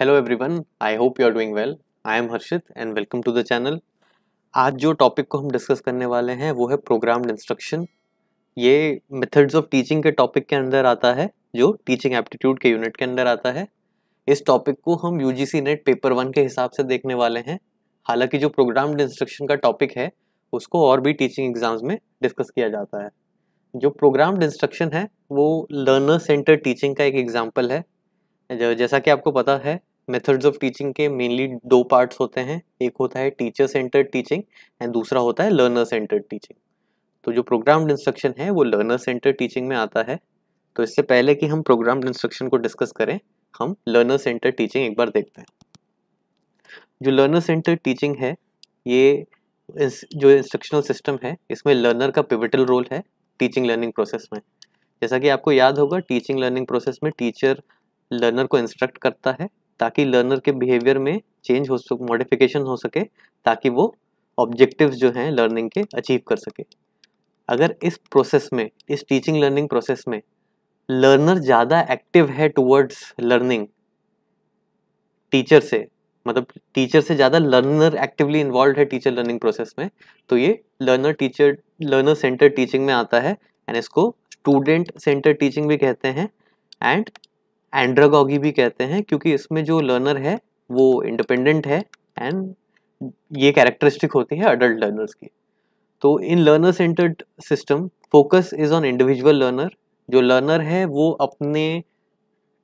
Hello everyone I hope you are doing well I am Harshit and welcome to the channel आज जो topic को हम discuss करने वाले हैं वो है प्रोग्राम्ड इंस्ट्रक्शन ये मेथड्स ऑफ टीचिंग के टॉपिक के अंदर आता है जो टीचिंग एप्टीट्यूड के यूनिट के अंदर आता है इस टॉपिक को हम यू नेट पेपर वन के हिसाब से देखने वाले हैं हालांकि जो प्रोग्राम्ड इंस्ट्रक्शन का टॉपिक है उसको और भी टीचिंग एग्जाम्स में डिस्कस किया जाता है जो प्रोग्राम्ड इंस्ट्रक्शन है वो लर्नर सेंटर टीचिंग का एक एग्जाम्पल है जैसा कि आपको पता है मेथड्स ऑफ टीचिंग के मेनली दो पार्ट्स होते हैं एक होता है टीचर सेंटर्ड टीचिंग एंड दूसरा होता है लर्नर सेंटर्ड टीचिंग तो जो प्रोग्राम इंस्ट्रक्शन है वो लर्नर सेंटर्ड टीचिंग में आता है तो इससे पहले कि हम प्रोग्राम्ड इंस्ट्रक्शन को डिस्कस करें हम लर्नर सेंटर्ड टीचिंग एक बार देखते हैं जो लर्नर सेंटर्ड टीचिंग है ये जो इंस्ट्रक्शनल सिस्टम है इसमें लर्नर का पिविटल रोल है टीचिंग लर्निंग प्रोसेस में जैसा कि आपको याद होगा टीचिंग लर्निंग प्रोसेस में टीचर लर्नर को इंस्ट्रक्ट करता है ताकि लर्नर के बिहेवियर में चेंज हो सके मॉडिफिकेशन हो सके ताकि वो ऑब्जेक्टिव्स जो हैं लर्निंग के अचीव कर सके अगर इस प्रोसेस में इस टीचिंग लर्निंग प्रोसेस में लर्नर ज़्यादा एक्टिव है टुवर्ड्स लर्निंग टीचर से मतलब टीचर से ज़्यादा लर्नर एक्टिवली इन्वॉल्व है टीचर लर्निंग प्रोसेस में तो ये learner teacher learner center teaching में आता है एंड इसको स्टूडेंट सेंटर टीचिंग भी कहते हैं एंड एंड्रागॉगी भी कहते हैं क्योंकि इसमें जो लर्नर है वो इंडिपेंडेंट है एंड ये कैरेक्टरिस्टिक होती है अडल्ट लर्नर्स की तो in learner centered system focus is on individual learner जो लर्नर है वो अपने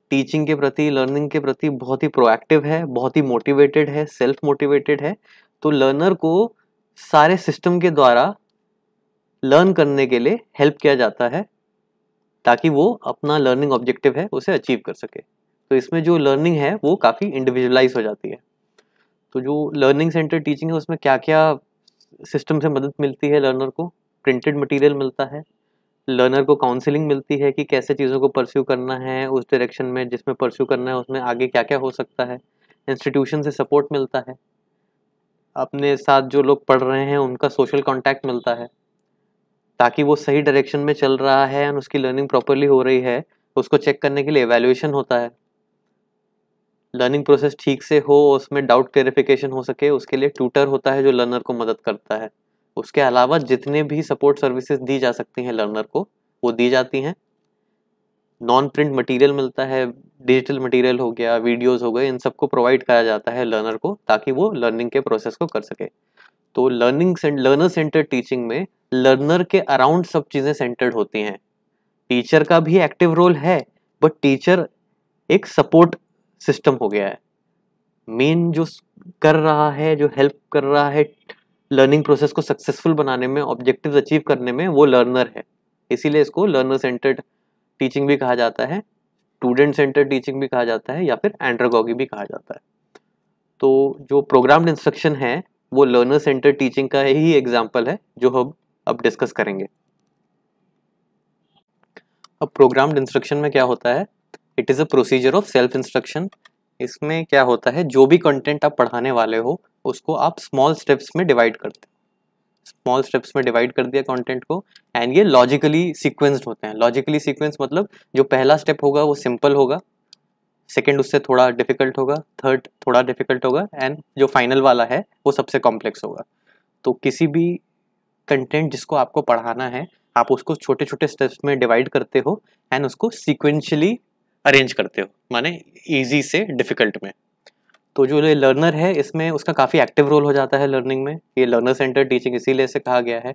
टीचिंग के प्रति लर्निंग के प्रति बहुत ही प्रोएक्टिव है बहुत ही मोटिवेटेड है सेल्फ मोटिवेटेड है तो लर्नर को सारे सिस्टम के द्वारा लर्न करने के लिए हेल्प किया जाता है ताकि वो अपना लर्निंग ऑब्जेक्टिव है उसे अचीव कर सके तो इसमें जो लर्निंग है वो काफ़ी इंडिविजुअलाइज हो जाती है तो जो लर्निंग सेंटर टीचिंग है उसमें क्या क्या सिस्टम से मदद मिलती है लर्नर को प्रिंटेड मटेरियल मिलता है लर्नर को काउंसलिंग मिलती है कि कैसे चीज़ों को परस्यू करना है उस डायरेक्शन में जिसमें परस्यू करना है उसमें आगे क्या क्या हो सकता है इंस्टीट्यूशन से सपोर्ट मिलता है अपने साथ जो लोग पढ़ रहे हैं उनका सोशल कॉन्टैक्ट मिलता है ताकि वो सही डायरेक्शन में चल रहा है एंड उसकी लर्निंग प्रॉपरली हो रही है उसको चेक करने के लिए एवेल्यूशन होता है लर्निंग प्रोसेस ठीक से हो उसमें डाउट क्लेरिफिकेशन हो सके उसके लिए ट्यूटर होता है जो लर्नर को मदद करता है उसके अलावा जितने भी सपोर्ट सर्विसेज दी जा सकती हैं लर्नर को वो दी जाती हैं नॉन प्रिंट मटेरियल मिलता है डिजिटल मटेरियल हो गया वीडियोस हो गए इन सबको प्रोवाइड कराया जाता है लर्नर को ताकि वो लर्निंग के प्रोसेस को कर सके तो लर्निंग लर्नर सेंटर टीचिंग में लर्नर के अराउंड सब चीज़ें सेंटर्ड होती हैं टीचर का भी एक्टिव रोल है बट टीचर एक सपोर्ट सिस्टम हो गया है मेन जो कर रहा है जो हेल्प कर रहा है लर्निंग प्रोसेस को सक्सेसफुल बनाने में ऑब्जेक्टिव अचीव करने में वो लर्नर है इसीलिए इसको लर्नर सेंटर्ड टीचिंग भी कहा जाता है स्टूडेंट सेंटर्ड टीचिंग भी कहा जाता है या फिर एंड्रागॉगी भी कहा जाता है तो जो प्रोग्राम इंस्ट्रक्शन है वो लर्नर सेंटर्ड टीचिंग का ही एग्जाम्पल है जो हम अब डिस्कस करेंगे अब प्रोग्राम्ड इंस्ट्रक्शन में क्या होता है it is a procedure of self instruction इसमें क्या होता है जो भी कंटेंट आप पढ़ाने वाले हो उसको आप स्मॉल स्टेप्स में डिवाइड करते स्मॉल स्टेप्स में डिवाइड कर दिया कंटेंट को एंड ये लॉजिकली सीक्वेंस्ड होते हैं लॉजिकली सीक्वेंस मतलब जो पहला स्टेप होगा वो सिंपल होगा सेकेंड उससे थोड़ा डिफिकल्ट होगा थर्ड थोड़ा डिफिकल्ट होगा एंड जो फाइनल वाला है वो सबसे कॉम्प्लेक्स होगा तो किसी भी कंटेंट जिसको आपको पढ़ाना है आप उसको छोटे छोटे स्टेप्स में डिवाइड करते हो एंड उसको सिक्वेंशली अरेंज करते हो माने ईजी से डिफ़िकल्ट में तो जो लर्नर है इसमें उसका काफ़ी एक्टिव रोल हो जाता है लर्निंग में ये लर्नर सेंटर टीचिंग इसीलिए से कहा गया है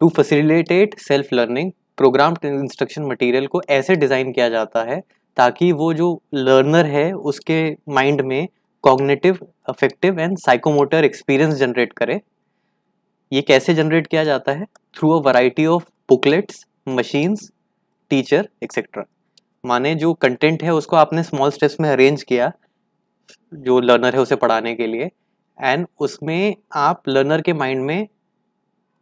to facilitate self learning program instruction material को ऐसे डिज़ाइन किया जाता है ताकि वो जो लर्नर है उसके माइंड में cognitive affective and psychomotor experience generate करे ये कैसे जनरेट किया जाता है through a variety of booklets machines teacher etcetera माने जो कंटेंट है उसको आपने स्मॉल स्टेप्स में अरेंज किया जो लर्नर है उसे पढ़ाने के लिए एंड उसमें आप लर्नर के माइंड में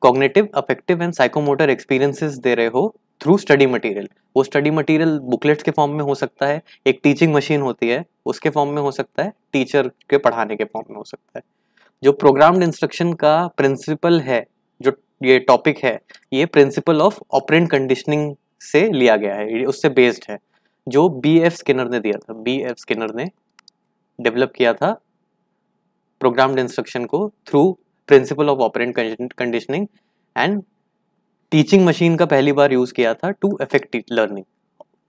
cognitive affective and psychomotor experiences दे रहे हो थ्रू स्टडी मटेरियल वो स्टडी मटेरियल बुकलेट्स के फॉर्म में हो सकता है एक टीचिंग मशीन होती है उसके फॉर्म में हो सकता है टीचर के पढ़ाने के फॉर्म में हो सकता है जो प्रोग्राम्ड इंस्ट्रक्शन का प्रिंसिपल है जो ये टॉपिक है ये प्रिंसिपल ऑफ ऑपरेंट कंडीशनिंग से लिया गया है उससे बेस्ड है जो बी एफ स्किनर ने दिया था बी एफ स्किनर ने डेवलप किया था प्रोग्राम्ड इंस्ट्रक्शन को through principle of operant conditioning and teaching machine का पहली बार यूज़ किया था to effective learning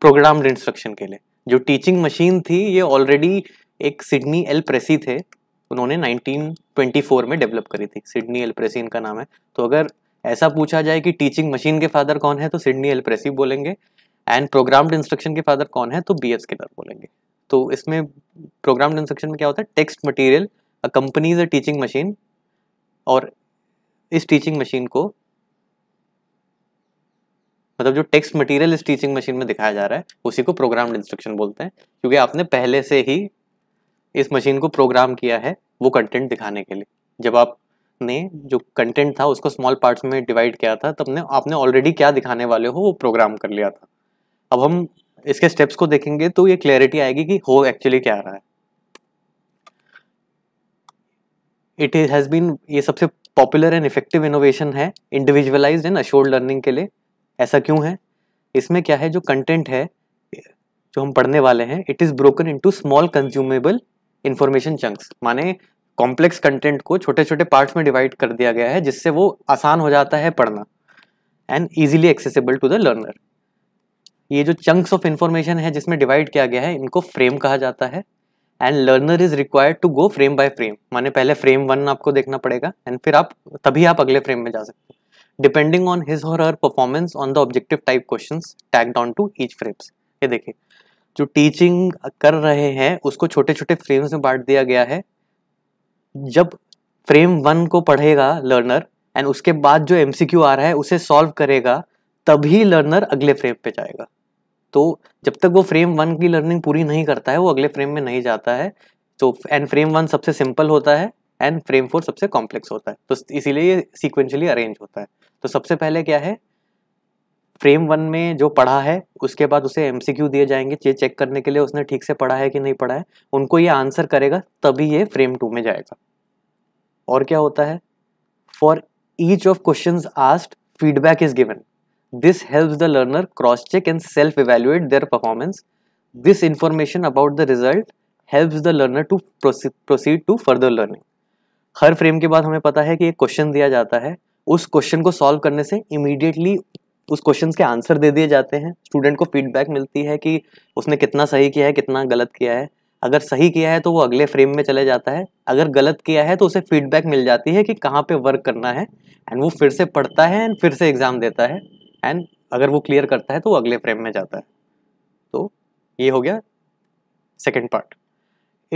programmed instruction के लिए जो टीचिंग मशीन थी ये ऑलरेडी एक सिडनी एल प्रेसी थे उन्होंने 1924 में डेवलप करी थी सिडनी एलप्रेसी इनका नाम है तो अगर ऐसा पूछा जाए कि टीचिंग मशीन के फादर कौन है तो सिडनी एलप्रेसी बोलेंगे एंड प्रोग्राम्ड इंस्ट्रक्शन के फादर कौन है तो बी एस स्किनर बोलेंगे तो इसमें प्रोग्राम्ड इंस्ट्रक्शन में क्या होता है text material a companies a teaching machine और इस टीचिंग मशीन को मतलब जो टेक्स्ट मटेरियल इस टीचिंग मशीन में दिखाया जा रहा है उसी को प्रोग्राम्ड इंस्ट्रक्शन बोलते हैं क्योंकि आपने पहले से ही इस मशीन को प्रोग्राम किया है वो कंटेंट दिखाने के लिए जब आपने जो कंटेंट था उसको स्मॉल पार्ट्स में डिवाइड किया था तब ने आपने ऑलरेडी क्या दिखाने वाले हो वो प्रोग्राम कर लिया था अब हम इसके स्टेप्स को देखेंगे तो ये क्लैरिटी आएगी कि हो एक्चुअली क्या रहा है इट इज हैज़ बीन ये सबसे पॉपुलर एंड इफेक्टिव इनोवेशन है इंडिविजुअलाइज एंड अशोर्ड लर्निंग के लिए ऐसा क्यों है इसमें क्या है जो कंटेंट है जो हम पढ़ने वाले हैं it is broken into small consumable information chunks माने कॉम्प्लेक्स कंटेंट को छोटे छोटे पार्ट्स में डिवाइड कर दिया गया है जिससे वो आसान हो जाता है पढ़ना and easily accessible to the learner ये जो चंक्स ऑफ इंफॉर्मेशन है जिसमें डिवाइड किया गया है इनको फ्रेम कहा जाता है and learner is required to go frame by frame माने पहले फ्रेम वन आपको देखना पड़ेगा एंड फिर आप तभी आप अगले फ्रेम में जा सकते हैं डिपेंडिंग ऑन हिज और her performance on the objective type question tag down to each frames ये देखिए जो टीचिंग कर रहे हैं उसको छोटे छोटे फ्रेम्स में बांट दिया गया है जब फ्रेम वन को पढ़ेगा लर्नर एंड उसके बाद जो एम आ रहा है उसे सॉल्व करेगा तभी लर्नर अगले फ्रेम पे जाएगा तो जब तक वो फ्रेम वन की लर्निंग पूरी नहीं करता है वो अगले फ्रेम में नहीं जाता है तो एंड फ्रेम वन सबसे सिंपल होता है एंड फ्रेम फोर सबसे कॉम्प्लेक्स होता है तो इसीलिए ये सिक्वेंशली अरेंज होता है तो सबसे पहले क्या है फ्रेम वन में जो पढ़ा है उसके बाद उसे एम दिए जाएंगे ये चेक करने के लिए उसने ठीक से पढ़ा है कि नहीं पढ़ा है उनको ये आंसर करेगा तभी ये फ्रेम टू में जाएगा और क्या होता है for each of question asked feedback is given this help the learner cross check and self evaluate their performance this information about the result help the learner to proceed to further learning हर frame के बाद हमें पता है कि एक question दिया जाता है उस क्वेश्चन को सॉल्व करने से इमीडिएटली उस क्वेश्चन के आंसर दे दिए जाते हैं स्टूडेंट को फीडबैक मिलती है कि उसने कितना सही किया है कितना गलत किया है अगर सही किया है तो वो अगले फ्रेम में चले जाता है अगर गलत किया है तो उसे फीडबैक मिल जाती है कि कहाँ पे वर्क करना है एंड वो फिर से पढ़ता है एंड फिर से एग्ज़ाम देता है एंड अगर वो क्लियर करता है तो वो अगले फ्रेम में जाता है तो ये हो गया second part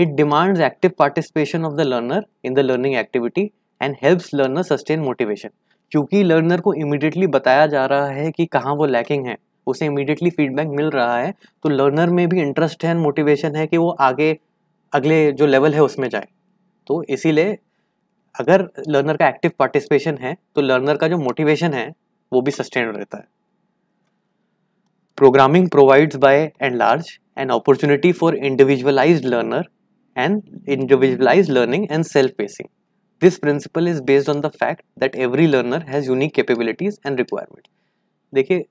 it demands active participation of the learner in the learning activity and helps learner sustain motivation क्योंकि लर्नर को इमिडिएटली बताया जा रहा है कि कहाँ वो लैकिंग है उसे इमिडिएटली फीडबैक मिल रहा है तो लर्नर में भी इंटरेस्ट है एंड मोटिवेशन है कि वो आगे अगले जो लेवल है उसमें जाए तो इसीलिए अगर लर्नर का एक्टिव पार्टिसिपेशन है तो लर्नर का जो मोटिवेशन है वो भी सस्टेन रहता है programming provides by and large an opportunity for individualized learner and individualize learning and self pacing this principle is based on the fact that every learner has unique capabilities and requirement देखिए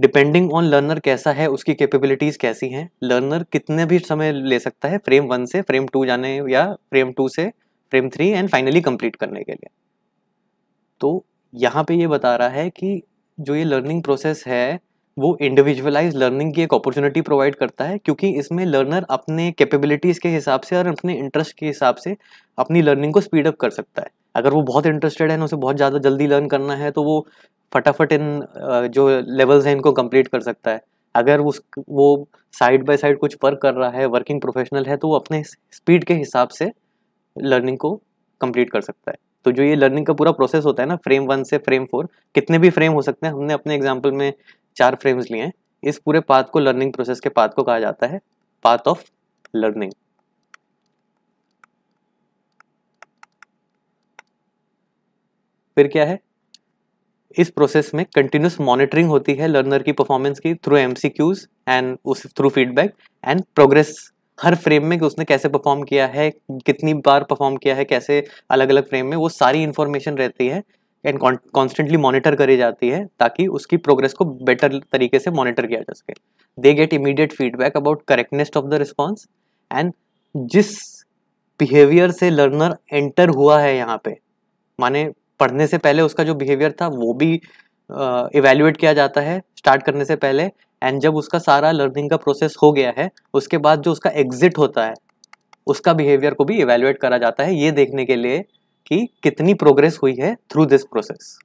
depending on learner कैसा है उसकी capabilities कैसी हैं learner कितने भी समय ले सकता है फ्रेम वन से फ्रेम टू जाने या फ्रेम टू से frame three and finally complete करने के लिए तो यहाँ पे ये बता रहा है कि जो ये लर्निंग प्रोसेस है वो इंडिविजुअलाइज लर्निंग की एक अपॉर्चुनिटी प्रोवाइड करता है क्योंकि इसमें लर्नर अपने कैपेबिलिटीज़ के हिसाब से और अपने इंटरेस्ट के हिसाब से अपनी लर्निंग को स्पीडअप कर सकता है अगर वो बहुत इंटरेस्टेड है उसे बहुत ज़्यादा जल्दी लर्न करना है तो वो फटाफट इन जो लेवल्स हैं इनको कंप्लीट कर सकता है अगर उस वो साइड बाय साइड कुछ वर्क कर रहा है वर्किंग प्रोफेशनल है तो वो अपने स्पीड के हिसाब से लर्निंग को कंप्लीट कर सकता है तो जो ये लर्निंग का पूरा प्रोसेस होता है ना फ्रेम वन से फ्रेम फोर कितने भी फ्रेम हो सकते हैं हमने अपने एग्जाम्पल में चार फ्रेम्स लिए हैं इस पूरे पाथ को लर्निंग प्रोसेस के पाथ को कहा जाता है पाथ ऑफ लर्निंग फिर क्या है इस प्रोसेस में कंटिन्यूस मॉनिटरिंग होती है लर्नर की परफॉर्मेंस की थ्रू एमसीक्यूज एंड उस थ्रू फीडबैक एंड प्रोग्रेस हर फ्रेम में कि उसने कैसे परफॉर्म किया है कितनी बार परफॉर्म किया है कैसे अलग अलग फ्रेम में वो सारी इंफॉर्मेशन रहती है एंड कॉन्स्टेंटली मॉनिटर करी जाती है ताकि उसकी प्रोग्रेस को बेटर तरीके से मॉनिटर किया जा सके they get immediate feedback about correctness of the response and जिस बिहेवियर से लर्नर एंटर हुआ है यहाँ पे माने पढ़ने से पहले उसका जो बिहेवियर था वो भी इवेल्युएट किया जाता है स्टार्ट करने से पहले एंड जब उसका सारा लर्निंग का प्रोसेस हो गया है उसके बाद जो उसका एग्जिट होता है उसका बिहेवियर को भी इवेल्युएट करा जाता है ये देखने के लिए कि कितनी प्रोग्रेस हुई है through this process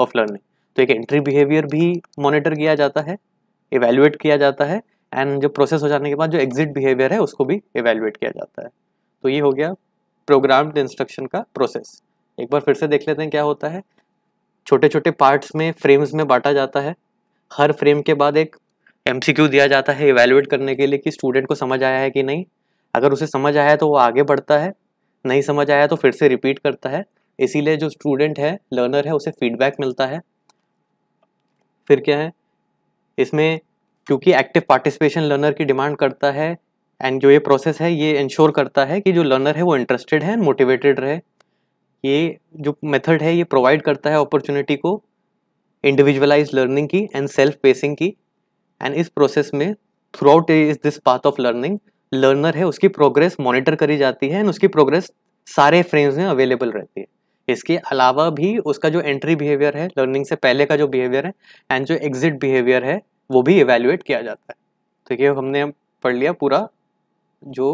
of learning तो एक एंट्री बिहेवियर भी मॉनिटर किया जाता है इवेल्युएट किया जाता है एंड जो प्रोसेस हो जाने के बाद जो एग्जिट बिहेवियर है उसको भी इवेल्युएट किया जाता है तो ये हो गया प्रोग्राम्ड इंस्ट्रक्शन का प्रोसेस एक बार फिर से देख लेते हैं क्या होता है छोटे छोटे पार्ट्स में फ्रेम्स में बांटा जाता है हर फ्रेम के बाद एक एम दिया जाता है इवेल्युएट करने के लिए कि स्टूडेंट को समझ आया है कि नहीं अगर उसे समझ आया है तो वो आगे बढ़ता है नहीं समझ आया तो फिर से रिपीट करता है इसीलिए जो स्टूडेंट है लर्नर है उसे फीडबैक मिलता है फिर क्या है इसमें क्योंकि एक्टिव पार्टिसिपेशन लर्नर की डिमांड करता है एंड जो ये प्रोसेस है ये इंश्योर करता है कि जो लर्नर है वो इंटरेस्टेड है एंड मोटिवेटेड रहे ये जो मेथड है ये प्रोवाइड करता है अपॉर्चुनिटी को इंडिविजुअलाइज लर्निंग की एंड सेल्फ पेसिंग की एंड इस प्रोसेस में throughout is this path of learning learner है उसकी प्रोग्रेस मॉनिटर करी जाती है एंड उसकी प्रोग्रेस सारे फ्रेम्स में अवेलेबल रहती है इसके अलावा भी उसका जो एंट्री बिहेवियर है लर्निंग से पहले का जो बिहेवियर है एंड जो एग्जिट बिहेवियर है वो भी इवेल्युएट किया जाता है तो ये हमने पढ़ लिया पूरा जो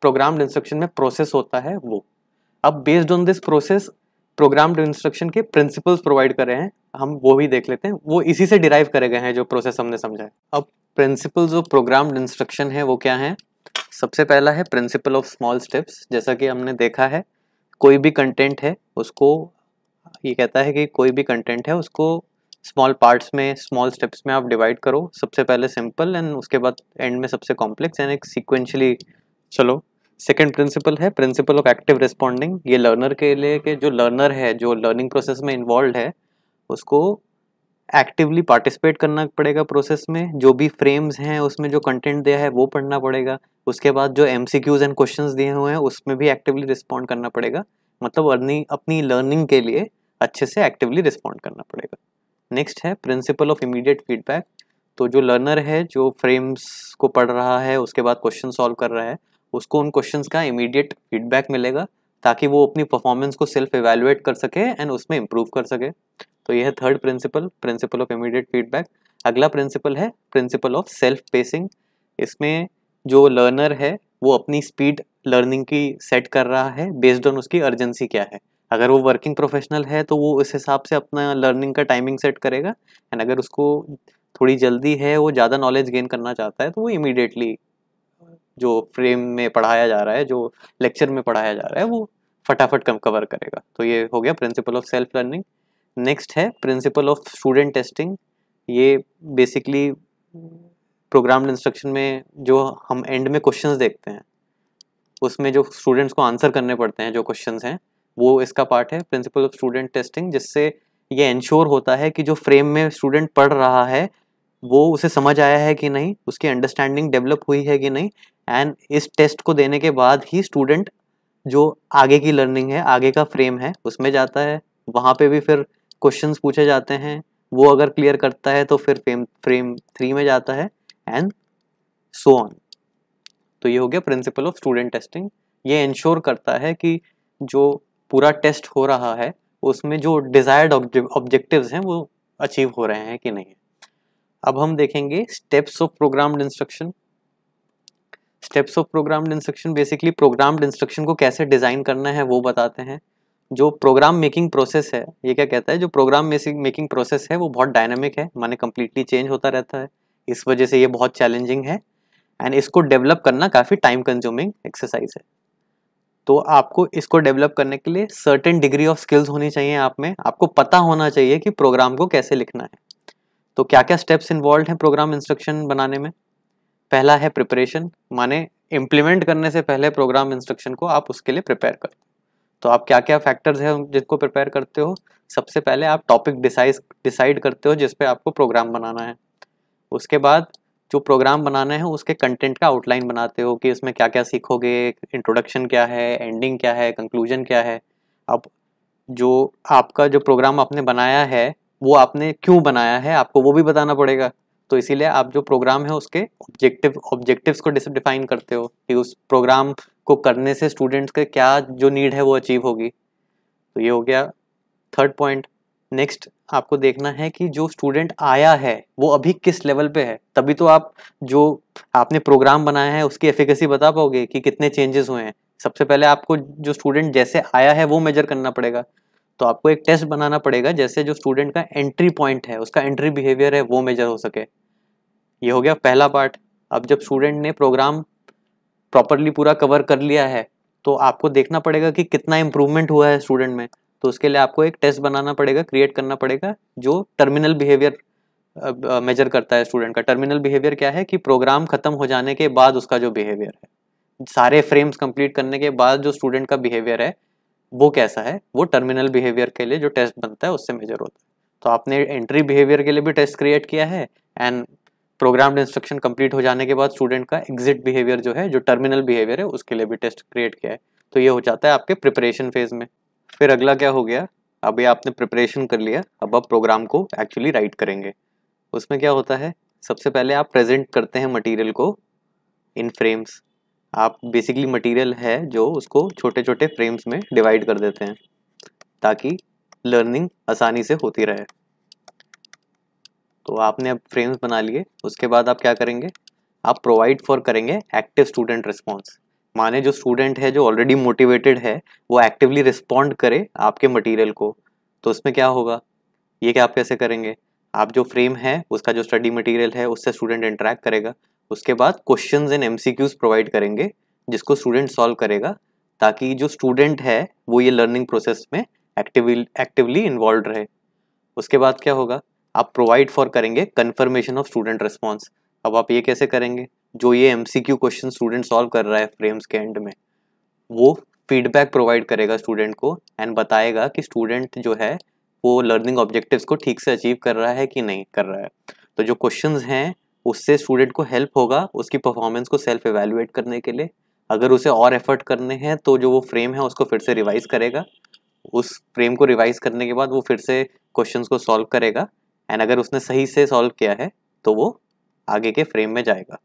प्रोग्राम इंस्ट्रक्शन में प्रोसेस होता है वो अब based on this process program instruction के प्रिंसिपल्स प्रोवाइड कर रहे हैं हम वो भी देख लेते हैं वो इसी से डिराइव करे गए हैं जो प्रोसेस हमने समझा है अब प्रिंसिपल्स ऑफ प्रोग्राम इंस्ट्रक्शन है वो क्या है सबसे पहला है प्रिंसिपल ऑफ स्मॉल स्टेप्स जैसा कि हमने देखा है कोई भी कंटेंट है उसको ये कहता है कि कोई भी कंटेंट है उसको स्मॉल पार्ट्स में स्मॉल स्टेप्स में आप डिवाइड करो सबसे पहले सिंपल एंड उसके बाद एंड में सबसे कॉम्प्लेक्स एंड एक सिक्वेंशली चलो सेकेंड प्रिंसिपल है प्रिंसिपल ऑफ एक्टिव रिस्पॉन्डिंग ये लर्नर के लिए के जो लर्नर है जो लर्निंग प्रोसेस में इन्वॉल्व है उसको एक्टिवली पार्टिसिपेट करना पड़ेगा प्रोसेस में जो भी फ्रेम्स हैं उसमें जो कंटेंट दिया है वो पढ़ना पड़ेगा उसके बाद जो M C Qs and question दिए हुए हैं उसमें भी एक्टिवली रिस्पॉन्ड करना पड़ेगा मतलब अर्निंग अपनी लर्निंग के लिए अच्छे से एक्टिवली रिस्पॉन्ड करना पड़ेगा नेक्स्ट है प्रिंसिपल ऑफ इमीडिएट फीडबैक तो जो लर्नर है जो फ्रेम्स को पढ़ रहा है उसके बाद क्वेश्चन सॉल्व कर रहा है उसको उन क्वेश्चंस का इमीडिएट फीडबैक मिलेगा ताकि वो अपनी परफॉर्मेंस को सेल्फ एवेलुएट कर सके एंड उसमें इम्प्रूव कर सके तो यह है third principle principle of immediate feedback अगला प्रिंसिपल है प्रिंसिपल ऑफ सेल्फ पेसिंग इसमें जो लर्नर है वो अपनी स्पीड लर्निंग की सेट कर रहा है बेस्ड ऑन उसकी अर्जेंसी क्या है अगर वो वर्किंग प्रोफेशनल है तो वो उस हिसाब से अपना लर्निंग का टाइमिंग सेट करेगा एंड अगर उसको थोड़ी जल्दी है वो ज़्यादा नॉलेज गेन करना चाहता है तो वो इमीडिएटली जो फ्रेम में पढ़ाया जा रहा है जो लेक्चर में पढ़ाया जा रहा है वो फटाफट कम कवर करेगा तो ये हो गया principle of self learning next है प्रिंसिपल ऑफ स्टूडेंट टेस्टिंग ये बेसिकली प्रोग्राम इंस्ट्रक्शन में जो हम एंड में क्वेश्चंस देखते हैं उसमें जो स्टूडेंट्स को आंसर करने पड़ते हैं जो क्वेश्चंस हैं वो इसका पार्ट है प्रिंसिपल ऑफ स्टूडेंट टेस्टिंग जिससे ये इंश्योर होता है कि जो फ्रेम में स्टूडेंट पढ़ रहा है वो उसे समझ आया है कि नहीं उसकी अंडरस्टैंडिंग डेवलप हुई है कि नहीं एंड इस टेस्ट को देने के बाद ही स्टूडेंट जो आगे की लर्निंग है आगे का फ्रेम है उसमें जाता है वहाँ पे भी फिर क्वेश्चंस पूछे जाते हैं वो अगर क्लियर करता है तो फिर फ्रेम फ्रेम थ्री में जाता है एंड सो ऑन तो ये हो गया प्रिंसिपल ऑफ स्टूडेंट टेस्टिंग ये इंश्योर करता है कि जो पूरा टेस्ट हो रहा है उसमें जो डिज़ायर्ड ऑब्जेक्टिव हैं वो अचीव हो रहे हैं कि नहीं अब हम देखेंगे steps of programmed instruction steps of program instruction basically program instruction को कैसे डिज़ाइन करना है वो बताते हैं जो प्रोग्राम मेकिंग प्रोसेस है ये क्या कहता है जो प्रोग्राम मेकिंग प्रोसेस है वो बहुत डायनामिक है माने कम्प्लीटली चेंज होता रहता है इस वजह से ये बहुत चैलेंजिंग है एंड इसको डेवलप करना काफ़ी टाइम कंज्यूमिंग एक्सरसाइज है तो आपको इसको डेवलप करने के लिए सर्टेन डिग्री ऑफ स्किल्स होनी चाहिए आप में आपको पता होना चाहिए कि प्रोग्राम को कैसे लिखना है तो क्या क्या स्टेप्स इन्वॉल्व हैं प्रोग्राम इंस्ट्रक्शन बनाने में पहला है प्रिपरेशन माने इम्प्लीमेंट करने से पहले प्रोग्राम इंस्ट्रक्शन को आप उसके लिए प्रिपेयर कर तो आप क्या क्या फैक्टर्स हैं जिनको प्रिपेयर करते हो सबसे पहले आप टॉपिक डिसाइड डिसाइड करते हो जिस आपको प्रोग्राम बनाना है उसके बाद जो प्रोग्राम बनाना है उसके कंटेंट का आउटलाइन बनाते हो कि इसमें क्या क्या सीखोगे इंट्रोडक्शन क्या है एंडिंग क्या है कंक्लूजन क्या है अब जो आपका जो प्रोग्राम आपने बनाया है वो आपने क्यों बनाया है आपको वो भी बताना पड़ेगा तो इसीलिए आप जो प्रोग्राम है उसके ऑब्जेक्टिव ऑब्जेक्टिव्स को डिफाइन करते हो कि उस प्रोग्राम को करने से स्टूडेंट्स के क्या जो नीड है वो अचीव होगी तो ये हो गया थर्ड पॉइंट नेक्स्ट आपको देखना है कि जो स्टूडेंट आया है वो अभी किस लेवल पे है तभी तो आप जो आपने प्रोग्राम बनाया है उसकी एफिकेसी बता पाओगे कि कितने चेंजेस हुए हैं सबसे पहले आपको जो स्टूडेंट जैसे आया है वो मेजर करना पड़ेगा तो आपको एक टेस्ट बनाना पड़ेगा जैसे जो स्टूडेंट का एंट्री पॉइंट है उसका एंट्री बिहेवियर है वो मेजर हो सके ये हो गया पहला पार्ट अब जब स्टूडेंट ने प्रोग्राम प्रॉपरली पूरा कवर कर लिया है तो आपको देखना पड़ेगा कि कितना इम्प्रूवमेंट हुआ है स्टूडेंट में तो उसके लिए आपको एक टेस्ट बनाना पड़ेगा क्रिएट करना पड़ेगा जो टर्मिनल बिहेवियर मेजर करता है स्टूडेंट का टर्मिनल बिहेवियर क्या है कि प्रोग्राम खत्म हो जाने के बाद उसका जो बिहेवियर है सारे फ्रेम्स कंप्लीट करने के बाद जो स्टूडेंट का बिहेवियर है वो कैसा है वो टर्मिनल बिहेवियर के लिए जो टेस्ट बनता है उससे मेजर होता है तो आपने एंट्री बिहेवियर के लिए भी टेस्ट क्रिएट किया है एंड प्रोग्राम्ड इंस्ट्रक्शन कंप्लीट हो जाने के बाद स्टूडेंट का एग्जिट बिहेवियर जो है जो टर्मिनल बिहेवियर है उसके लिए भी टेस्ट क्रिएट किया है तो ये हो जाता है आपके प्रिपरेशन फेज में फिर अगला क्या हो गया अब ये आपने प्रिपरेशन कर लिया अब आप प्रोग्राम को एक्चुअली राइट करेंगे उसमें क्या होता है सबसे पहले आप प्रेजेंट करते हैं मटेरियल को इन फ्रेम्स आप बेसिकली मटेरियल है जो उसको छोटे छोटे फ्रेम्स में डिवाइड कर देते हैं ताकि लर्निंग आसानी से होती रहे तो आपने अब फ्रेम्स बना लिए उसके बाद आप क्या करेंगे आप प्रोवाइड फॉर करेंगे एक्टिव स्टूडेंट रिस्पॉन्स माने जो स्टूडेंट है जो ऑलरेडी मोटिवेटेड है वो एक्टिवली रिस्पॉन्ड करे आपके मटेरियल को तो उसमें क्या होगा ये क्या आप कैसे करेंगे आप जो फ्रेम है उसका जो स्टडी मटेरियल है उससे स्टूडेंट इंटरेक्ट करेगा उसके बाद क्वेश्चन एंड एम प्रोवाइड करेंगे जिसको स्टूडेंट सॉल्व करेगा ताकि जो स्टूडेंट है वो ये लर्निंग प्रोसेस में एक्टिवली एक्टिवली इन्वॉल्व रहे उसके बाद क्या होगा आप प्रोवाइड फॉर करेंगे कन्फर्मेशन ऑफ स्टूडेंट रिस्पॉन्स अब आप ये कैसे करेंगे जो ये M C Q question student solve कर रहा है फ्रेम्स के एंड में वो फीडबैक प्रोवाइड करेगा स्टूडेंट को एंड बताएगा कि स्टूडेंट जो है वो लर्निंग ऑब्जेक्टिव्स को ठीक से अचीव कर रहा है कि नहीं कर रहा है तो जो क्वेश्चन हैं उससे स्टूडेंट को हेल्प होगा उसकी परफॉर्मेंस को सेल्फ एवेल्युएट करने के लिए अगर उसे और एफर्ट करने हैं तो जो वो फ्रेम है उसको फिर से रिवाइज करेगा उस फ्रेम को रिवाइज करने के बाद वो फिर से क्वेश्चंस को सॉल्व करेगा एंड अगर उसने सही से सॉल्व किया है तो वो आगे के फ्रेम में जाएगा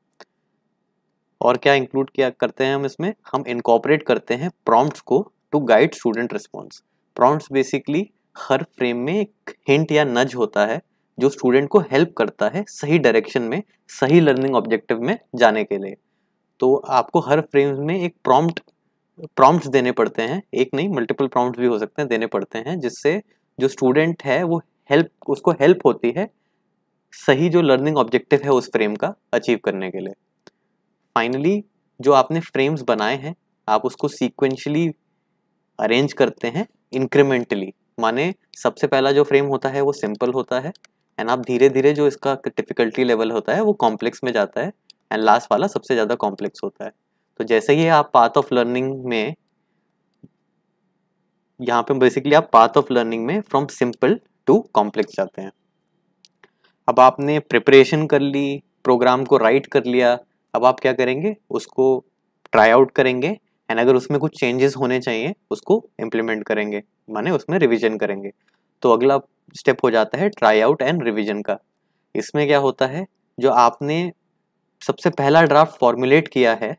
और क्या इंक्लूड किया करते हैं हम इसमें हम इनकॉपरेट करते हैं प्रॉम्प्ट्स को to guide student response prompts basically हर फ्रेम में एक हिंट या नज होता है जो स्टूडेंट को हेल्प करता है सही डायरेक्शन में सही लर्निंग ऑब्जेक्टिव में जाने के लिए तो आपको हर फ्रेम में एक प्रॉम्प्ट प्रॉम्प्ट्स देने पड़ते हैं एक नहीं मल्टीपल प्रॉम्प्ट्स भी हो सकते हैं देने पड़ते हैं जिससे जो स्टूडेंट है वो हेल्प उसको हेल्प होती है सही जो लर्निंग ऑब्जेक्टिव है उस फ्रेम का अचीव करने के लिए फाइनली जो आपने फ्रेम्स बनाए हैं आप उसको सीक्वेंशली अरेंज करते हैं इंक्रीमेंटली माने सबसे पहला जो फ्रेम होता है वो सिंपल होता है एंड आप धीरे धीरे जो इसका डिफिकल्टी लेवल होता है वो कॉम्प्लेक्स में जाता है एंड लास्ट वाला सबसे ज़्यादा कॉम्प्लेक्स होता है तो जैसे ही आप पाथ ऑफ लर्निंग में यहाँ पे बेसिकली आप पाथ ऑफ लर्निंग में फ्रॉम सिंपल टू कॉम्प्लेक्स जाते हैं अब आपने प्रिपरेशन कर ली प्रोग्राम को राइट कर लिया अब आप क्या करेंगे उसको ट्राई आउट करेंगे एंड अगर उसमें कुछ चेंजेस होने चाहिए उसको इम्प्लीमेंट करेंगे माने उसमें रिविजन करेंगे तो अगला स्टेप हो जाता है ट्राई आउट एंड रिविजन का इसमें क्या होता है जो आपने सबसे पहला ड्राफ्ट फॉर्मुलेट किया है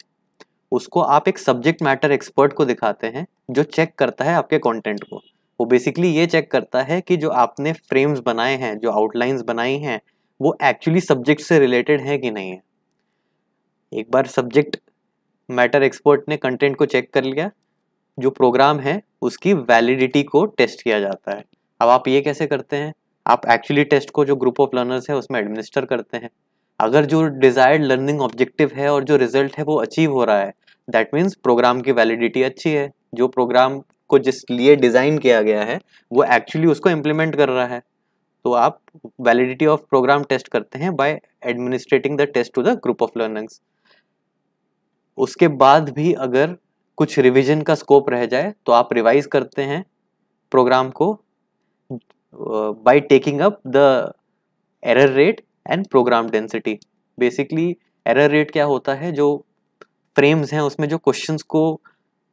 उसको आप एक सब्जेक्ट मैटर एक्सपर्ट को दिखाते हैं जो चेक करता है आपके कंटेंट को वो बेसिकली ये चेक करता है कि जो आपने फ्रेम्स बनाए हैं जो आउटलाइंस बनाई हैं वो एक्चुअली सब्जेक्ट से रिलेटेड है कि नहीं है एक बार सब्जेक्ट मैटर एक्सपर्ट ने कंटेंट को चेक कर लिया जो प्रोग्राम है उसकी वैलिडिटी को टेस्ट किया जाता है अब आप ये कैसे करते हैं आप एक्चुअली टेस्ट को जो ग्रुप ऑफ लर्नर्स है उसमें एडमिनिस्टर करते हैं अगर जो डिज़ायर्ड लर्निंग ऑब्जेक्टिव है और जो रिजल्ट है वो अचीव हो रहा है दैट मीन्स प्रोग्राम की वैलिडिटी अच्छी है जो प्रोग्राम को जिस लिए डिज़ाइन किया गया है वो एक्चुअली उसको इम्प्लीमेंट कर रहा है तो आप वैलिडिटी ऑफ प्रोग्राम टेस्ट करते हैं by administering the test to the group of learnings उसके बाद भी अगर कुछ रिविजन का स्कोप रह जाए तो आप रिवाइज करते हैं प्रोग्राम को by taking up the error rate and program density basically error rate क्या होता है जो फ्रेम्स हैं उसमें जो क्वेश्चंस को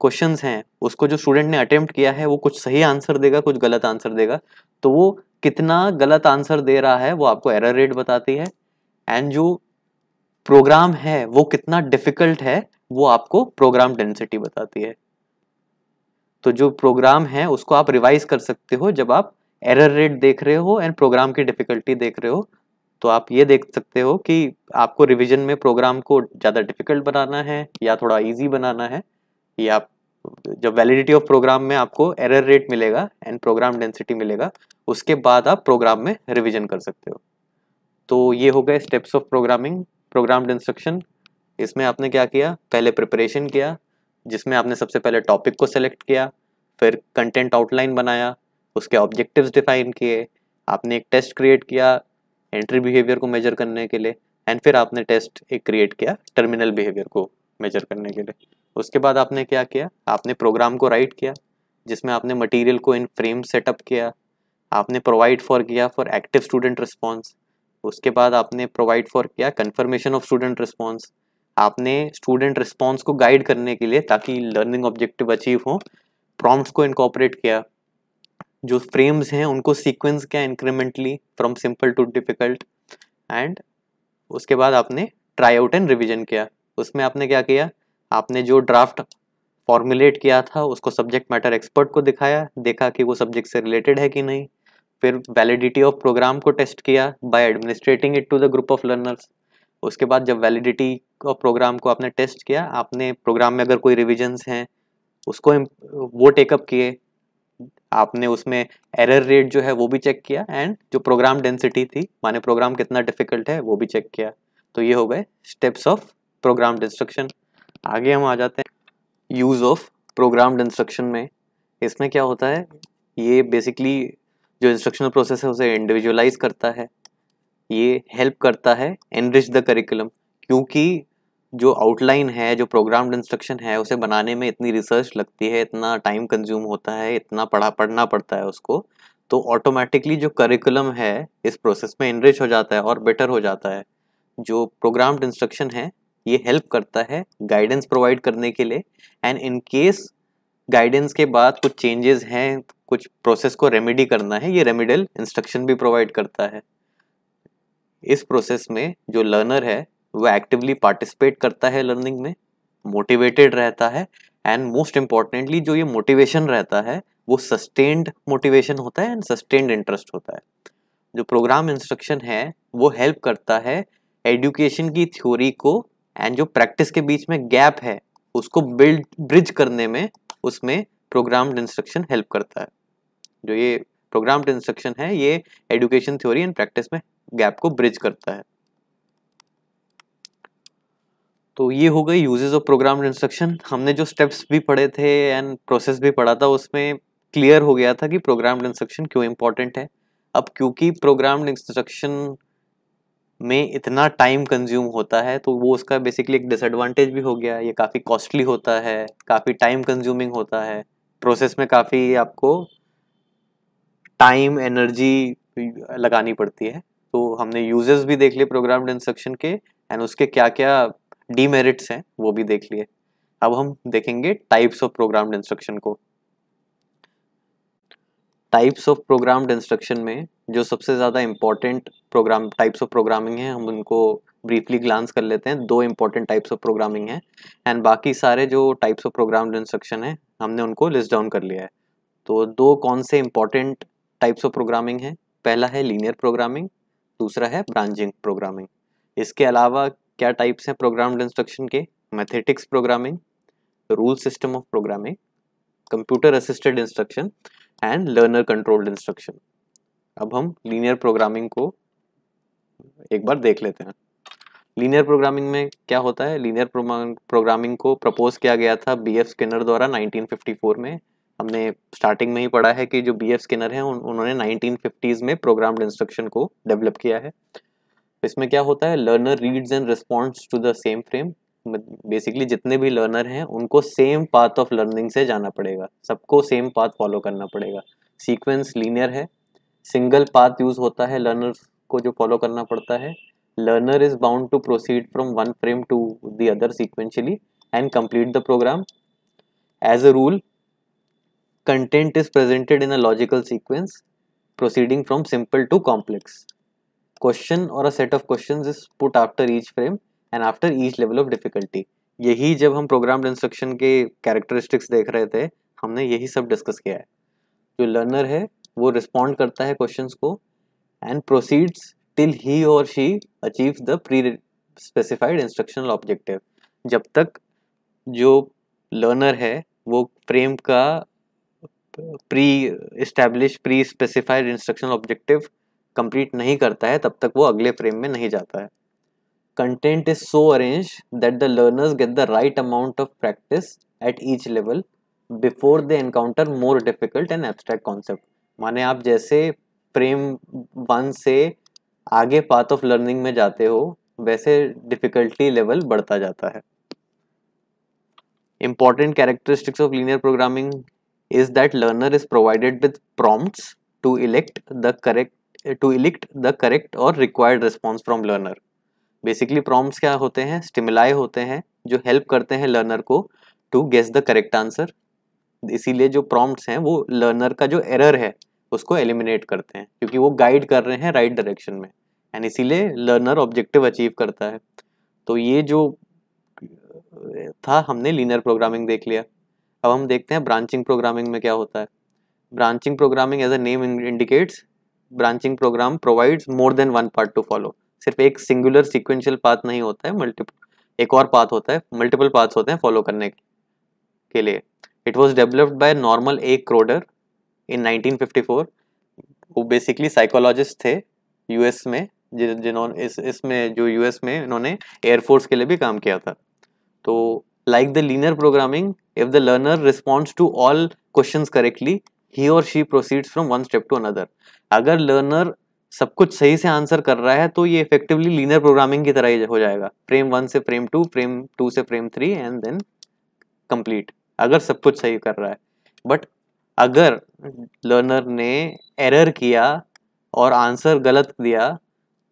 क्वेश्चन हैं उसको जो स्टूडेंट ने अटेम्प्ट किया है वो कुछ सही आंसर देगा कुछ गलत आंसर देगा तो वो कितना गलत आंसर दे रहा है वो आपको एरर रेट बताती है एंड जो प्रोग्राम है वो कितना डिफिकल्ट है वो आपको प्रोग्राम डेंसिटी बताती है तो जो प्रोग्राम है उसको आप रिवाइज कर सकते हो जब आप एरर रेट देख रहे हो एंड प्रोग्राम की डिफिकल्टी देख रहे हो तो आप ये देख सकते हो कि आपको रिवीजन में प्रोग्राम को ज़्यादा डिफिकल्ट बनाना है या थोड़ा इजी बनाना है या आप जब वैलिडिटी ऑफ प्रोग्राम में आपको एरर रेट मिलेगा एंड प्रोग्राम डेंसिटी मिलेगा उसके बाद आप प्रोग्राम में रिविजन कर सकते हो तो ये हो गए steps of programming program instruction इसमें आपने क्या किया पहले प्रिपरेशन किया जिसमें आपने सबसे पहले टॉपिक को सेलेक्ट किया फिर कंटेंट आउटलाइन बनाया उसके ऑब्जेक्टिव्स डिफाइन किए आपने एक टेस्ट क्रिएट किया एंट्री बिहेवियर को मेजर करने के लिए एंड फिर आपने टेस्ट एक क्रिएट किया टर्मिनल बिहेवियर को मेजर करने के लिए उसके बाद आपने क्या किया आपने प्रोग्राम को राइट किया जिसमें आपने मटेरियल को इन फ्रेम सेटअप किया आपने प्रोवाइड फॉर किया फॉर एक्टिव स्टूडेंट रिस्पॉन्स उसके बाद आपने प्रोवाइड फॉर किया कन्फर्मेशन ऑफ स्टूडेंट रिस्पॉन्स आपने स्टूडेंट रिस्पॉन्स को गाइड करने के लिए ताकि लर्निंग ऑब्जेक्टिव अचीव हो प्रॉम्प्ट्स को इनकॉपरेट किया जो फ्रेम्स हैं उनको सीक्वेंस किया incrementally from simple to difficult and उसके बाद आपने ट्राई आउट एंड रिविजन किया उसमें आपने क्या किया आपने जो ड्राफ्ट फॉर्मुलेट किया था उसको सब्जेक्ट मैटर एक्सपर्ट को दिखाया देखा कि वो सब्जेक्ट से रिलेटेड है कि नहीं फिर वैलिडिटी ऑफ प्रोग्राम को टेस्ट किया by administering it to the group of learners उसके बाद जब वैलिडिटी ऑफ प्रोग्राम को आपने टेस्ट किया आपने प्रोग्राम में अगर कोई रिविजन्स हैं उसको वो टेकअप किए आपने उसमें एरर रेट जो है वो भी चेक किया एंड जो प्रोग्राम डेंसिटी थी माने प्रोग्राम कितना डिफिकल्ट है वो भी चेक किया तो ये हो गए स्टेप्स ऑफ प्रोग्राम डिस्ट्रक्शन आगे हम आ जाते हैं यूज़ ऑफ प्रोग्राम्ड इंस्ट्रक्शन में इसमें क्या होता है ये बेसिकली जो इंस्ट्रक्शनल प्रोसेस है उसे इंडिविजुअलाइज करता है ये हेल्प करता है एनरिच द करिकुलम क्योंकि जो आउटलाइन है जो प्रोग्राम्ड इंस्ट्रक्शन है उसे बनाने में इतनी रिसर्च लगती है इतना टाइम कंज्यूम होता है इतना पढ़ा पढ़ना पड़ता है उसको तो ऑटोमेटिकली जो करिकुलम है इस प्रोसेस में इनरिच हो जाता है और बेटर हो जाता है जो प्रोग्राम्ड इंस्ट्रक्शन है ये हेल्प करता है गाइडेंस प्रोवाइड करने के लिए एंड इन केस गाइडेंस के बाद कुछ चेंजेस हैं कुछ प्रोसेस को रेमेडी करना है ये रेमेडल इंस्ट्रक्शन भी प्रोवाइड करता है इस प्रोसेस में जो लर्नर है वो एक्टिवली पार्टिसिपेट करता है लर्निंग में मोटिवेटेड रहता है एंड मोस्ट इम्पॉर्टेंटली जो ये मोटिवेशन रहता है वो सस्टेन्ड मोटिवेशन होता है एंड सस्टेन्ड इंटरेस्ट होता है जो प्रोग्राम इंस्ट्रक्शन है वो हेल्प करता है एडुकेशन की थ्योरी को एंड जो प्रैक्टिस के बीच में गैप है उसको बिल्ड ब्रिज करने में उसमें प्रोग्राम्ड इंस्ट्रक्शन हेल्प करता है जो ये प्रोग्राम्ड इंस्ट्रक्शन है ये एडुकेशन थ्योरी एंड प्रैक्टिस में गैप को ब्रिज करता है तो ये हो गई यूजेज ऑफ प्रोग्राम इंस्ट्रक्शन हमने जो स्टेप्स भी पढ़े थे एंड प्रोसेस भी पढ़ा था उसमें क्लियर हो गया था कि प्रोग्राम इंस्ट्रक्शन क्यों इम्पोर्टेंट है अब क्योंकि प्रोग्राम इंस्ट्रक्शन में इतना टाइम कंज्यूम होता है तो वो उसका बेसिकली एक डिसएडवांटेज भी हो गया ये काफ़ी कॉस्टली होता है काफ़ी टाइम कंज्यूमिंग होता है प्रोसेस में काफ़ी आपको टाइम एनर्जी लगानी पड़ती है तो हमने यूजर्स भी देख लिए प्रोग्राम इंस्ट्रक्शन के एंड उसके क्या क्या डीमेरिट्स हैं वो भी देख लिए अब हम देखेंगे टाइप्स ऑफ प्रोग्राम इंस्ट्रक्शन को टाइप्स ऑफ प्रोग्राम्ड इंस्ट्रक्शन में जो सबसे ज़्यादा important program types of programming है हम उनको ब्रीफली ग्लांस कर लेते हैं दो इम्पॉर्टेंट टाइप्स ऑफ प्रोग्रामिंग है एंड बाकी सारे जो टाइप्स ऑफ प्रोग्राम्ड इंस्ट्रक्शन है हमने उनको लिस्ट डाउन कर लिया है तो दो कौन से इम्पॉर्टेंट टाइप्स ऑफ प्रोग्रामिंग है पहला है लीनियर प्रोग्रामिंग दूसरा है ब्रांचिंग प्रोग्रामिंग इसके अलावा क्या टाइप्स हैं प्रोग्राम्ड इंस्ट्रक्शन के mathetics programming rule system of programming computer assisted instruction and learner controlled instruction अब हम लीनियर प्रोग्रामिंग को एक बार देख लेते हैं लीनियर प्रोग्रामिंग में क्या होता है लीनियर प्रोग्रामिंग को प्रपोज किया गया था बी एफ स्किनर द्वारा 1954 में हमने स्टार्टिंग में ही पढ़ा है कि जो बी एफ स्किनर है उन, उन्होंने 1950s में प्रोग्राम्ड इंस्ट्रक्शन को डेवलप किया है इसमें क्या होता है learner reads and responds to the same frame basically जितने भी लर्नर हैं उनको सेम पाथ ऑफ लर्निंग से जाना पड़ेगा सबको सेम पाथ फॉलो करना पड़ेगा सीक्वेंस लीनियर है सिंगल पाथ यूज़ होता है लर्नर को जो फॉलो करना पड़ता है learner is bound to proceed from one frame to the other sequentially and complete the program as a rule content is presented in a logical sequence proceeding from simple to complex question or a set of question is put after each frame and after each level of difficulty यही जब हम programme instruction के characteristics देख रहे थे हमने यही सब डिस्कस किया है जो लर्नर है वो रिस्पॉन्ड करता है क्वेश्चन को and proceeds till he or she achieve the pre specified instructional objective जब तक जो लर्नर है वो फ्रेम का pre establish pre specified instructional objective complete नहीं करता है तब तक वो अगले फ्रेम में नहीं जाता है content is so arranged that the learners get the right amount of practice at each level before they encounter more difficult and abstract concept. माने आप जैसे प्रेम वन से आगे पाथ ऑफ लर्निंग में जाते हो वैसे डिफिकल्टी लेवल बढ़ता जाता है important characteristics of linear programming is that learner is provided with prompts to elect the correct to elect the correct or required response from learner basically prompts क्या होते हैं स्टिमुलाई होते हैं जो हेल्प करते हैं लर्नर को to guess the correct answer इसीलिए जो प्रॉम्प्ट्स हैं वो लर्नर का जो एरर है उसको एलिमिनेट करते हैं क्योंकि वो गाइड कर रहे हैं राइट right डायरेक्शन में एंड इसीलिए लर्नर ऑब्जेक्टिव अचीव करता है तो ये जो था हमने लीनर प्रोग्रामिंग देख लिया अब हम देखते हैं ब्रांचिंग प्रोग्रामिंग में क्या होता है branching programming as a name indicates branching program provides more than one part to follow सिर्फ एक सिंगुलर सिक्वेंशियल पाथ नहीं होता है मल्टीपल एक और पाथ होता है मल्टीपल पाथ होते हैं फॉलो करने के लिए it was developed by Norman A Crowder in nineteen वो बेसिकली साइकोलॉजिस्ट थे यूएस में जिन्होंने इस इसमें जो यूएस में इन्होंने एयरफोर्स के लिए भी काम किया था तो like the linear programming if the learner responds to all questions correctly he or she proceeds from one step to another अगर लर्नर सब कुछ सही से आंसर कर रहा है तो ये इफेक्टिवली लीनियर प्रोग्रामिंग की तरह ही हो जाएगा फ्रेम वन से फ्रेम टू फ्रेम टू से frame three and then complete अगर सब कुछ सही कर रहा है बट अगर लर्नर ने एरर किया और आंसर गलत दिया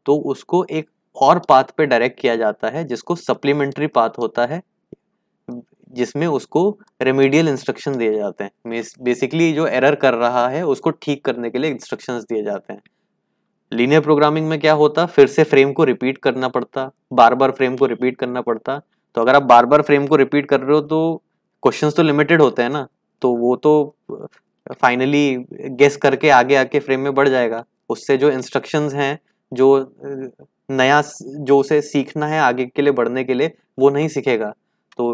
तो उसको एक और पाथ पे डायरेक्ट किया जाता है जिसको सप्लीमेंट्री पाथ होता है जिसमें उसको रेमेडियल इंस्ट्रक्शन दिए जाते हैं बेसिकली जो एरर कर रहा है उसको ठीक करने के लिए इंस्ट्रक्शंस दिए जाते हैं लीनियर प्रोग्रामिंग में क्या होता फिर से फ्रेम को रिपीट करना पड़ता बार बार फ्रेम को रिपीट करना पड़ता तो अगर आप बार बार फ्रेम को रिपीट कर रहे हो तो क्वेश्चन तो लिमिटेड होते हैं ना तो वो तो फाइनली गेस करके आगे आके फ्रेम में बढ़ जाएगा उससे जो इंस्ट्रक्शंस हैं जो नया जो उसे सीखना है आगे के लिए बढ़ने के लिए वो नहीं सीखेगा तो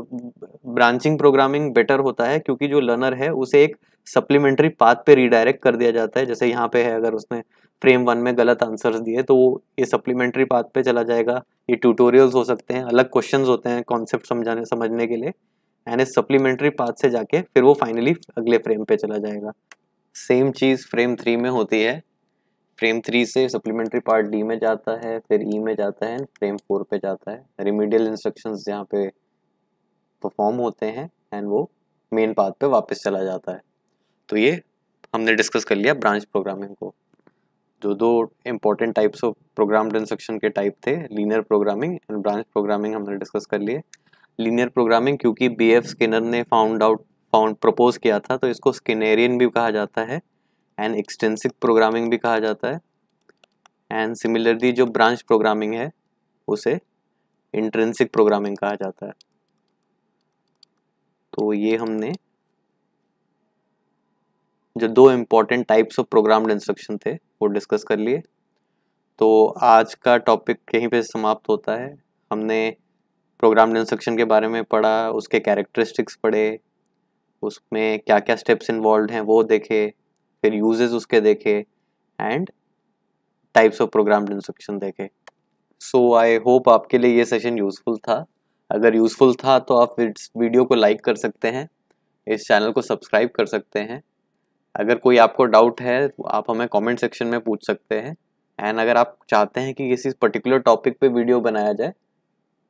ब्रांचिंग प्रोग्रामिंग बेटर होता है क्योंकि जो लर्नर है उसे एक सप्लीमेंट्री पाथ पे रिडायरेक्ट कर दिया जाता है जैसे यहाँ पे है अगर उसने फ्रेम वन में गलत आंसर्स दिए तो वो ये सप्लीमेंट्री पाथ पे चला जाएगा ये ट्यूटोरियल्स हो सकते हैं अलग क्वेश्चन होते हैं कॉन्सेप्ट समझाने समझने के लिए एंड इस सप्लीमेंट्री पाथ से जाके फिर वो फाइनली अगले फ्रेम पे चला जाएगा सेम चीज़ फ्रेम थ्री में होती है फ्रेम थ्री से सप्लीमेंट्री पार्ट डी में जाता है फिर ई e में जाता है फ्रेम फोर पे जाता है रिमीडियल इंस्ट्रक्शन यहाँ पे परफॉर्म होते हैं एंड वो मेन पाथ पे वापस चला जाता है तो ये हमने डिस्कस कर लिया ब्रांच प्रोग्रामिंग को जो दो important types of program instruction के टाइप थे linear programming and branch programming हमने डिस्कस कर लिए लीनियर प्रोग्रामिंग क्योंकि बी एफ स्किनर ने फाउंड आउट फाउंड प्रपोज किया था तो इसको स्किनेरियन भी कहा जाता है एंड एक्सटेंसिव प्रोग्रामिंग भी कहा जाता है एंड सिमिलरली जो ब्रांच प्रोग्रामिंग है उसे इंट्रेंसिक प्रोग्रामिंग कहा जाता है तो ये हमने जो दो important types of programmed instruction थे वो डिस्कस कर लिए तो आज का टॉपिक यहीं पे समाप्त होता है हमने प्रोग्राम्ड इंस्ट्रक्शन के बारे में पढ़ा उसके कैरेक्टरिस्टिक्स पढ़े उसमें क्या क्या स्टेप्स इन्वॉल्व हैं वो देखे फिर यूजेस उसके देखे and types of programmed instruction देखे सो आई होप आपके लिए ये सेशन यूज़फुल था अगर यूज़फुल था तो आप इस वीडियो को लाइक कर सकते हैं इस चैनल को सब्सक्राइब कर सकते हैं अगर कोई आपको डाउट है तो आप हमें कमेंट सेक्शन में पूछ सकते हैं एंड अगर आप चाहते हैं कि किसी पर्टिकुलर टॉपिक पे वीडियो बनाया जाए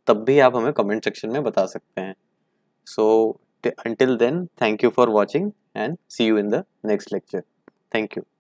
तब भी आप हमें कमेंट सेक्शन में बता सकते हैं so until then thank you for watching and see you in the next lecture thank you